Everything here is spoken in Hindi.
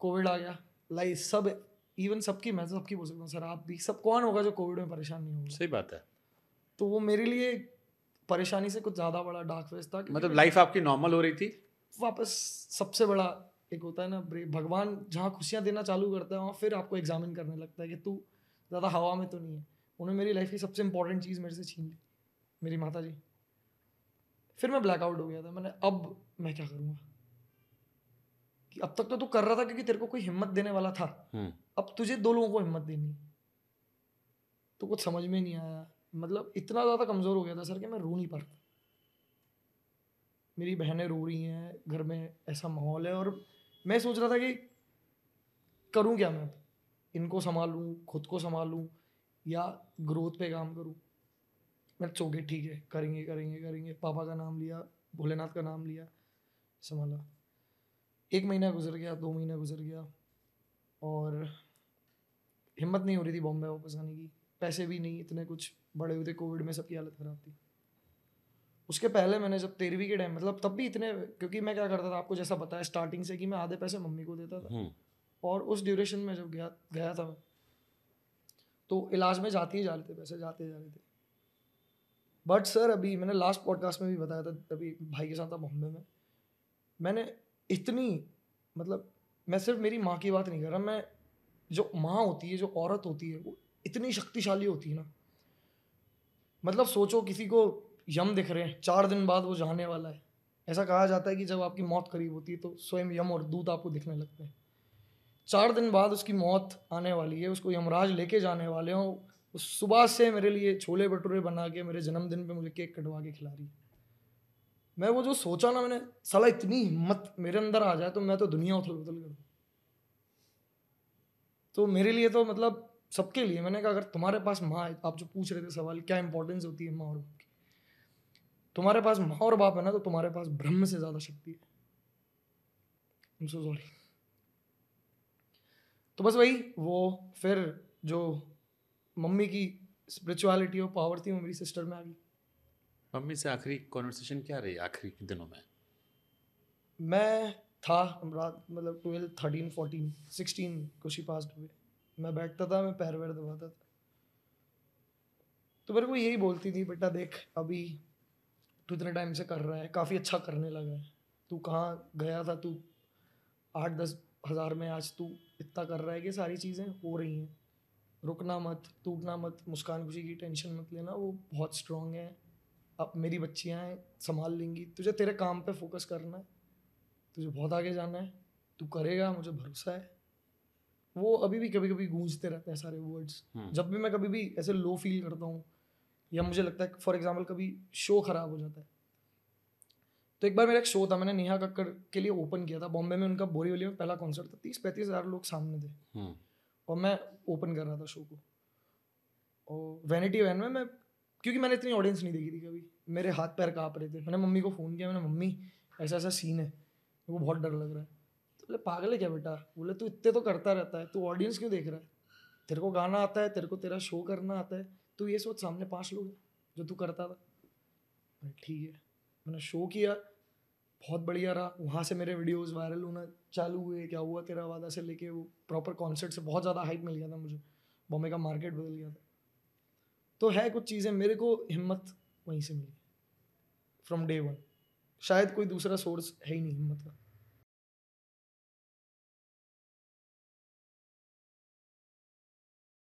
कोविड आ गया लाइक सब इवन सबकी मैं तो सबकी बोल सकता हूँ सर आप भी सब कौन होगा जो कोविड में परेशान नहीं होगा सही बात है तो वो मेरे लिए परेशानी से कुछ ज़्यादा बड़ा डार्क फेज था मतलब लाइफ आपकी नॉर्मल हो रही थी वापस सबसे बड़ा एक होता है ना ब्रेक भगवान जहाँ खुशियाँ देना चालू करता है वहाँ फिर आपको एग्जामिन करने लगता है कि तू ज़्यादा हवा में तो नहीं है उन्होंने मेरी लाइफ की सबसे इंपॉर्टेंट चीज़ मेरे से छीन ली मेरी माता जी फिर मैं ब्लैकआउट हो गया था मैंने अब मैं क्या करूँगा कि अब तक तो तू कर रहा था क्योंकि तेरे को कोई हिम्मत देने वाला था हम्म। अब तुझे दो लोगों को हिम्मत देनी तो कुछ समझ में नहीं आया मतलब इतना ज़्यादा कमज़ोर हो गया था सर कि मैं रो नहीं पाता मेरी बहनें रो रही हैं घर में ऐसा माहौल है और मैं सोच रहा था कि करूँ क्या मैं इनको संभालूं खुद को संभालूं या ग्रोथ पे काम करूँ मैं तो चौके ठीक है करेंगे करेंगे करेंगे पापा का नाम लिया भोलेनाथ का नाम लिया संभाला एक महीना गुजर गया दो महीना गुजर गया और हिम्मत नहीं हो रही थी बॉम्बे वापस आने की पैसे भी नहीं इतने कुछ बड़े हुए थे कोविड में सबकी हालत ख़राब थी उसके पहले मैंने जब तेरहवीं के टाइम मतलब तब भी इतने क्योंकि मैं क्या करता था आपको जैसा बताया स्टार्टिंग से कि मैं आधे पैसे मम्मी को देता था हम्म। और उस ड्यूरेशन में जब गया गया था मैं तो इलाज में जाते ही जा रहे थे पैसे जाते जा रहे थे बट सर अभी मैंने लास्ट पॉडकास्ट में भी बताया था अभी भाई के साथ था बॉम्बे में मैंने इतनी मतलब मैं सिर्फ मेरी माँ की बात नहीं कर रहा मैं जो माँ होती है जो औरत होती है वो इतनी शक्तिशाली होती है ना मतलब सोचो किसी को यम दिख रहे हैं चार दिन बाद वो जाने वाला है ऐसा कहा जाता है कि जब आपकी मौत करीब होती है तो स्वयं यम और दूध आपको दिखने लगते हैं चार दिन बाद उसकी मौत आने वाली है उसको यमराज लेके जाने वाले हों उस सुबह से मेरे लिए छोले भटूरे बना के मेरे जन्मदिन पे मुझे केक कटवा के खिला रही है मैं वो जो सोचा ना मैंने साला इतनी हिम्मत मेरे अंदर आ जाए तो मैं तो दुनिया उथल पुथल कर तो मेरे लिए तो मतलब सबके लिए मैंने कहा अगर तुम्हारे पास माँ है आप जो पूछ रहे थे सवाल क्या इंपॉर्टेंस होती है माँ और बाप की तुम्हारे पास माँ और बाप है ना तो तुम्हारे पास ब्रह्म से ज़्यादा शक्ति है सॉरी तो बस वही वो फिर जो मम्मी की स्पिरिचुअलिटी और पावर थी वो मेरी सिस्टर में आ गई मम्मी से आखिरी कॉन्वर्सेशन क्या रही आखिरी दिनों में मैं था रात मतलब ट्वेल्थ थर्टीन फोर्टीन सिक्सटीन कुछ ही पास हुए मैं बैठता था मैं पैर वैर दबाता था तो मेरे को यही बोलती थी बेटा देख अभी तू इतने टाइम से कर रहा है काफ़ी अच्छा करने लगा है तू कहाँ गया था तू आठ दस हज़ार में आज तू इतना कर रहा है कि सारी चीज़ें हो रही हैं रुकना मत टूटना मत मुस्कान खुशी की टेंशन मत लेना वो बहुत स्ट्रॉन्ग है अब मेरी बच्चियाँ हैं संभाल लेंगी तुझे तेरे काम पे फोकस करना है तुझे बहुत आगे जाना है तू करेगा मुझे भरोसा है वो अभी भी कभी कभी गूंजते रहते हैं सारे वर्ड्स हम्म। जब भी मैं कभी भी ऐसे लो फील करता हूँ या मुझे लगता है फॉर एग्जाम्पल कभी शो खराब हो जाता है तो एक बार मेरा एक शो था मैंने नेहा कक्कर के लिए ओपन किया था बॉम्बे में उनका बोरीवली में पहला कॉन्सर्ट था तीस पैंतीस हज़ार लोग सामने थे हम्म। और मैं ओपन कर रहा था शो को और वैनिटी वैन में मैं क्योंकि मैंने इतनी ऑडियंस नहीं देखी थी कभी मेरे हाथ पैर काँप रहे थे मैंने मम्मी को फ़ोन किया मैंने मम्मी ऐसा ऐसा सीन है वो बहुत डर लग रहा है तो बोले पागल है क्या बेटा बोले तू इतने तो करता रहता है तू ऑडियंस क्यों देख रहा है तेरे को गाना आता है तेरे को तेरा शो करना आता है तो ये सोच सामने पाँच लोग हैं जो तू करता था ठीक है मैंने शो किया बहुत बढ़िया रहा वहाँ से मेरे वीडियोस वायरल होना चालू हुए क्या हुआ तेरा वादा से लेके वो प्रॉपर कॉन्सर्ट से बहुत ज़्यादा हाइप मिल गया था मुझे बॉम्बे का मार्केट बदल गया था तो है कुछ चीज़ें मेरे को हिम्मत वहीं से मिली फ्रॉम डे वन शायद कोई दूसरा सोर्स है ही नहीं हिम्मत का